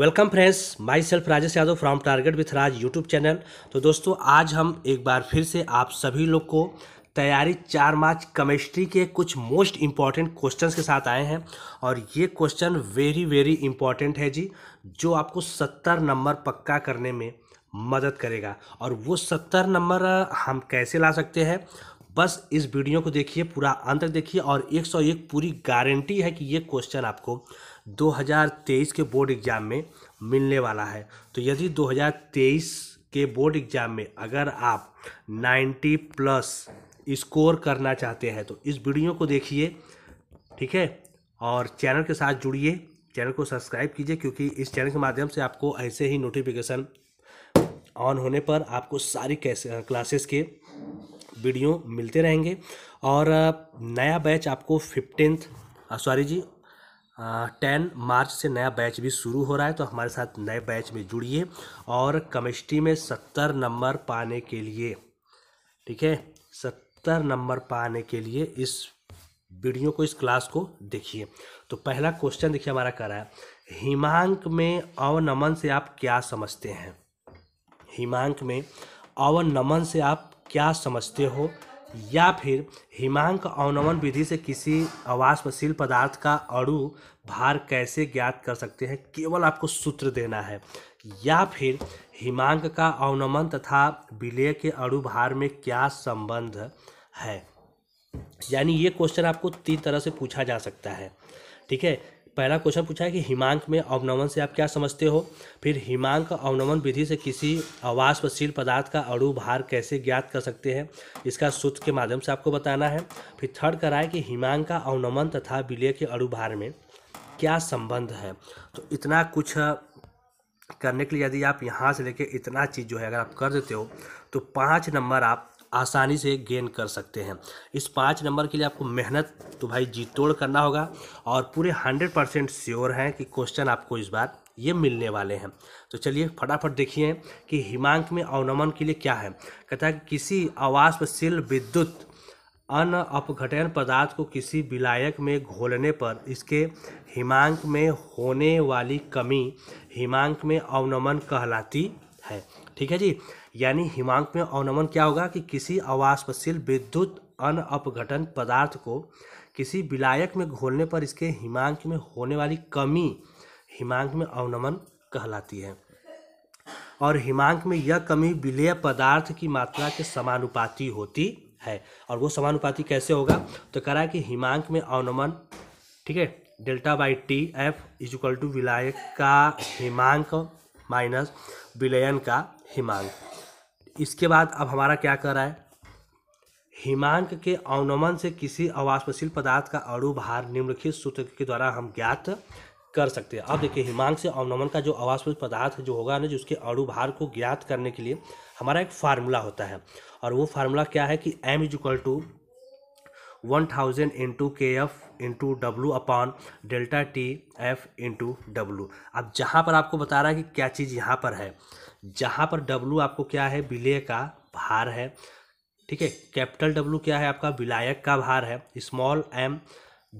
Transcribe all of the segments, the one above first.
welcome friends myself Rajesh Yadav from Target with Raj YouTube channel तो दोस्तों आज हम एक बार फिर से आप सभी लोग को तैयारी चार मार्च केमिस्ट्री के कुछ मोस्ट इम्पॉर्टेंट क्वेश्चंस के साथ आए हैं और ये क्वेश्चन वेरी वेरी इम्पॉर्टेंट है जी जो आपको सत्तर नंबर पक्का करने में मदद करेगा और वो सत्तर नंबर हम कैसे ला सकते हैं बस इस वीडियो को देखिए पूरा अंत तक देखिए और 101 पूरी गारंटी है कि ये क्वेश्चन आपको 2023 के बोर्ड एग्ज़ाम में मिलने वाला है तो यदि 2023 के बोर्ड एग्ज़ाम में अगर आप 90 प्लस स्कोर करना चाहते हैं तो इस वीडियो को देखिए ठीक है और चैनल के साथ जुड़िए चैनल को सब्सक्राइब कीजिए क्योंकि इस चैनल के माध्यम से आपको ऐसे ही नोटिफिकेशन ऑन होने पर आपको सारी क्लासेस के वीडियो मिलते रहेंगे और नया बैच आपको फिफ्टीन सॉरी जी टेन मार्च से नया बैच भी शुरू हो रहा है तो हमारे साथ नए बैच में जुड़िए और केमिस्ट्री में सत्तर नंबर पाने के लिए ठीक है सत्तर नंबर पाने के लिए इस वीडियो को इस क्लास को देखिए तो पहला क्वेश्चन देखिए हमारा कर रहा है हिमांक में अवनमन से आप क्या समझते हैं हिमांक में अवनमन से आप क्या समझते हो या फिर हिमांक अवनमन विधि से किसी अवाष्पशील पदार्थ का अणु भार कैसे ज्ञात कर सकते हैं केवल आपको सूत्र देना है या फिर हिमांक का अवनमन तथा विलय के अणु भार में क्या संबंध है यानी ये क्वेश्चन आपको तीन तरह से पूछा जा सकता है ठीक है पहला क्वेश्चन पूछा है कि हिमांक में अवनमन से आप क्या समझते हो फिर हिमांक अवनमन विधि से किसी अवाष्पशील पदार्थ का अणु भार कैसे ज्ञात कर सकते हैं इसका सूत्र के माध्यम से आपको बताना है फिर थर्ड कराए कि हिमांक का अवनमन तथा विलय के अणु भार में क्या संबंध है तो इतना कुछ करने के लिए यदि आप यहाँ से लेके इतना चीज़ जो है अगर आप कर देते हो तो पाँच नंबर आप आसानी से गेन कर सकते हैं इस पाँच नंबर के लिए आपको मेहनत तो भाई जी तोड़ करना होगा और पूरे हंड्रेड परसेंट श्योर हैं कि क्वेश्चन आपको इस बार ये मिलने वाले हैं तो चलिए फटाफट देखिए कि हिमांक में अवनमन के लिए क्या है कहता है कि किसी अवाष्पशील विद्युत अन अपघटन पदार्थ को किसी विलायक में घोलने पर इसके हिमांक में होने वाली कमी हिमांक में अवनमन कहलाती है ठीक है जी यानी हिमांक में अवनमन क्या होगा कि किसी अवाष्पशील विद्युत अन अपघटन पदार्थ को किसी विलायक में घोलने पर इसके हिमांक में होने वाली कमी हिमांक में अवनमन कहलाती है और हिमांक में यह कमी विलेय पदार्थ की मात्रा के समानुपाती होती है और वो समानुपाती कैसे होगा तो कह रहा है कि हिमांक में अवनमन ठीक है delta by T F is equal to विलायक का हिमांक माइनस विलयन का हिमांक इसके बाद अब हमारा क्या कर रहा है हिमांक के अवनमन से किसी अवाष्पशील पदार्थ का अणु भार निम्नलिखित सूत्र के द्वारा हम ज्ञात कर सकते हैं अब देखिए हिमांक से अवनमन का जो अवाष्पशील पदार्थ जो होगा ना जो उसके अणु भार को ज्ञात करने के लिए हमारा एक फार्मूला होता है और वो फार्मूला क्या है कि M is equal to one thousand into K F into W upon delta T F into W अब जहाँ पर आपको बता रहा है कि क्या चीज़ यहाँ पर है जहाँ पर डब्लू आपको क्या है विलय का भार है ठीक है कैपिटल डब्लू क्या है आपका विलायक का भार है स्मॉल एम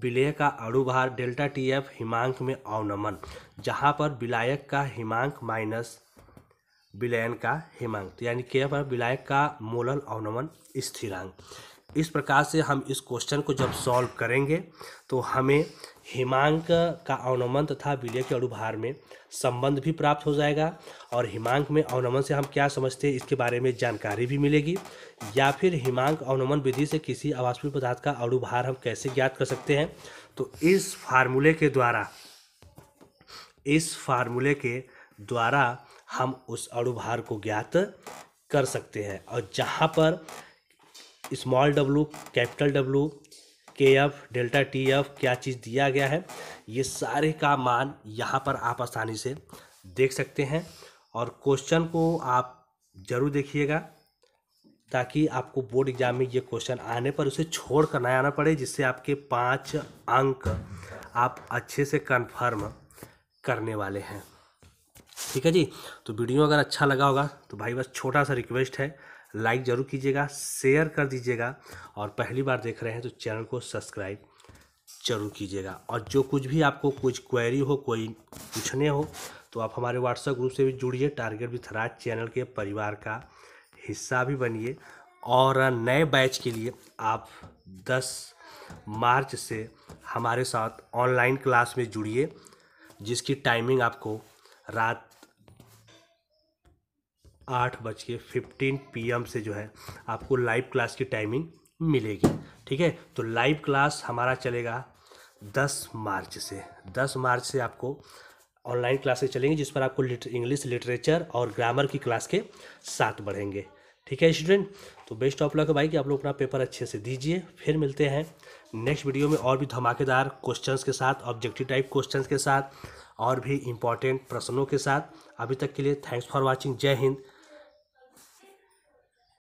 विलय का भार डेल्टा टी एफ हिमांक में अवनमन जहाँ पर विलायक का हिमांक माइनस विलयन का हिमांक तो यानी के पर विलायक का मोलल अवनमन स्थिरांक इस प्रकार से हम इस क्वेश्चन को जब सॉल्व करेंगे तो हमें हिमांक का अवनमन तथा विलय के अड़ुभार में संबंध भी प्राप्त हो जाएगा और हिमांक में अवनमन से हम क्या समझते हैं इसके बारे में जानकारी भी मिलेगी या फिर हिमांक अवनमन विधि से किसी अवाष्पित पदार्थ का अड़ुभार हम कैसे ज्ञात कर सकते हैं तो इस फार्मूले के द्वारा इस फार्मूले के द्वारा हम उस अड़ुभार को ज्ञात कर सकते हैं और जहाँ पर small W capital W K F delta T F क्या चीज़ दिया गया है ये सारे का मान यहाँ पर आप आसानी से देख सकते हैं और क्वेश्चन को आप ज़रूर देखिएगा ताकि आपको बोर्ड एग्जाम में ये क्वेश्चन आने पर उसे छोड़ कर ना आना पड़े जिससे आपके पाँच अंक आप अच्छे से कंफर्म करने वाले हैं ठीक है जी तो वीडियो अगर अच्छा लगा होगा तो भाई बस छोटा सा रिक्वेस्ट है लाइक ज़रूर कीजिएगा शेयर कर दीजिएगा और पहली बार देख रहे हैं तो चैनल को सब्सक्राइब जरूर कीजिएगा और जो कुछ भी आपको कुछ क्वेरी हो कोई पूछने हो तो आप हमारे व्हाट्सएप ग्रुप से भी जुड़िए टारगेट भी थराज चैनल के परिवार का हिस्सा भी बनिए और नए बैच के लिए आप 10 मार्च से हमारे साथ ऑनलाइन क्लास में जुड़िए जिसकी टाइमिंग आपको रात आठ बज के फिफ्टीन पी से जो है आपको लाइव क्लास की टाइमिंग मिलेगी ठीक है तो लाइव क्लास हमारा चलेगा दस मार्च से दस मार्च से आपको ऑनलाइन क्लासेस चलेंगी जिस पर आपको लिट, इंग्लिश लिटरेचर और ग्रामर की क्लास के साथ बढ़ेंगे ठीक है स्टूडेंट तो बेस्ट ऑफ लक भाई कि आप लोग अपना पेपर अच्छे से दीजिए फिर मिलते हैं नेक्स्ट वीडियो में और भी धमाकेदार क्वेश्चंस के साथ ऑब्जेक्टिव टाइप क्वेश्चंस के साथ और भी इम्पॉर्टेंट प्रश्नों के साथ अभी तक के लिए थैंक्स फॉर वॉचिंग जय हिंद